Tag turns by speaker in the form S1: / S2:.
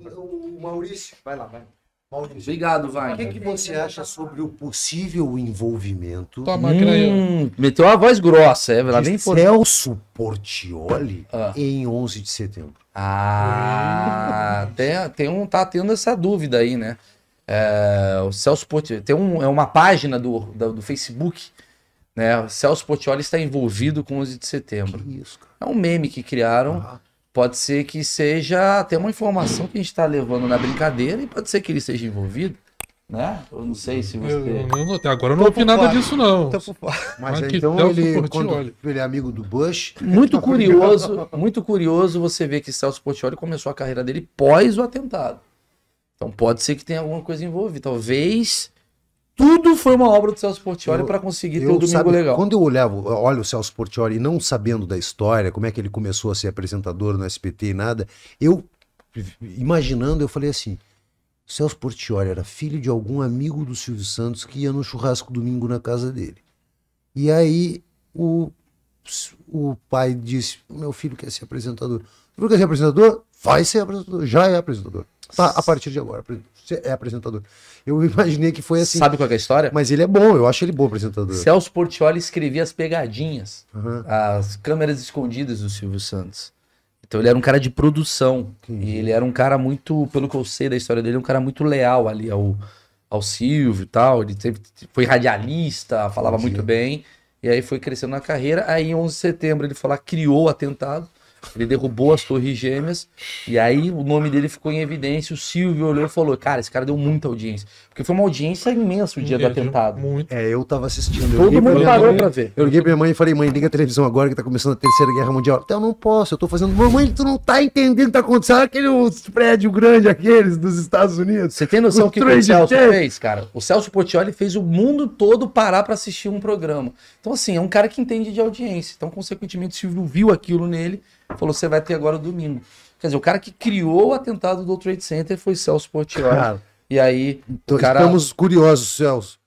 S1: o Maurício, vai lá, vai. Maurício. Obrigado, vai. O que, que você acha sobre o possível envolvimento? Toma, hum, meteu a voz grossa, é, verdade. vem por... Celso Portioli ah. em 11 de setembro.
S2: Ah, tem, tem um tá tendo essa dúvida aí, né? É, o Celso Portioli tem um, é uma página do, do, do Facebook, né? O Celso Portioli está envolvido com 11 de setembro. Que isso, cara? É um meme que criaram. Ah Pode ser que seja até uma informação que a gente está levando na brincadeira e pode ser que ele seja envolvido. Né? Eu não sei se você. Eu, eu até agora eu não ouvi nada disso, não. Mas, Mas então ele, quando ele é amigo do Bush. Muito tá curioso, muito curioso você ver que Celso Portioli começou a carreira dele pós o atentado. Então pode ser que tenha alguma coisa envolvida. Talvez tudo foi uma obra do Celso Portioli para conseguir ter o Domingo sabe, Legal. Quando
S1: eu olhava, olha o Celso Portioli, não sabendo da história, como é que ele começou a ser apresentador no SPT e nada, eu, imaginando, eu falei assim, Celso Portioli era filho de algum amigo do Silvio Santos que ia no churrasco domingo na casa dele. E aí o, o pai disse, meu filho quer ser apresentador. Você quer ser apresentador? Vai ser apresentador, já é apresentador. Tá, a partir de agora, apresentador. Você é apresentador. Eu imaginei que foi assim. Sabe qual é a história? Mas ele é bom, eu acho ele bom apresentador. Celso
S2: Portioli escrevia as pegadinhas, uhum. as câmeras escondidas do Silvio Santos. Então ele era um cara de produção. E ele era um cara muito, pelo que eu sei da história dele, um cara muito leal ali ao, ao Silvio e tal. Ele teve, foi radialista, falava muito bem. E aí foi crescendo na carreira. Aí, em 11 de setembro, ele foi lá, criou o atentado. Ele derrubou as torres gêmeas e aí o nome dele ficou em evidência. O Silvio olhou e falou: Cara, esse cara deu muita audiência. Porque foi uma audiência imensa o dia Entendi, do atentado. Muito. É, eu tava assistindo. Todo mundo parou mãe, pra ver.
S1: Eu liguei pra minha mãe e falei: Mãe, liga a televisão agora que tá começando a Terceira Guerra Mundial. Então eu não posso, eu tô fazendo. Mamãe, tu não tá entendendo o que tá acontecendo. Aquele prédio
S2: grande, aqueles dos Estados Unidos. Você tem noção que, que o Celso Jets. fez, cara? O Celso Portioli fez o mundo todo parar para assistir um programa. Então, assim, é um cara que entende de audiência. Então, consequentemente, o Silvio viu aquilo nele falou: você vai ter agora o domingo. Quer dizer, o cara que criou o atentado do Trade Center foi Celso Portiolli. Cara, e aí, então, cara... estamos curiosos, Celso.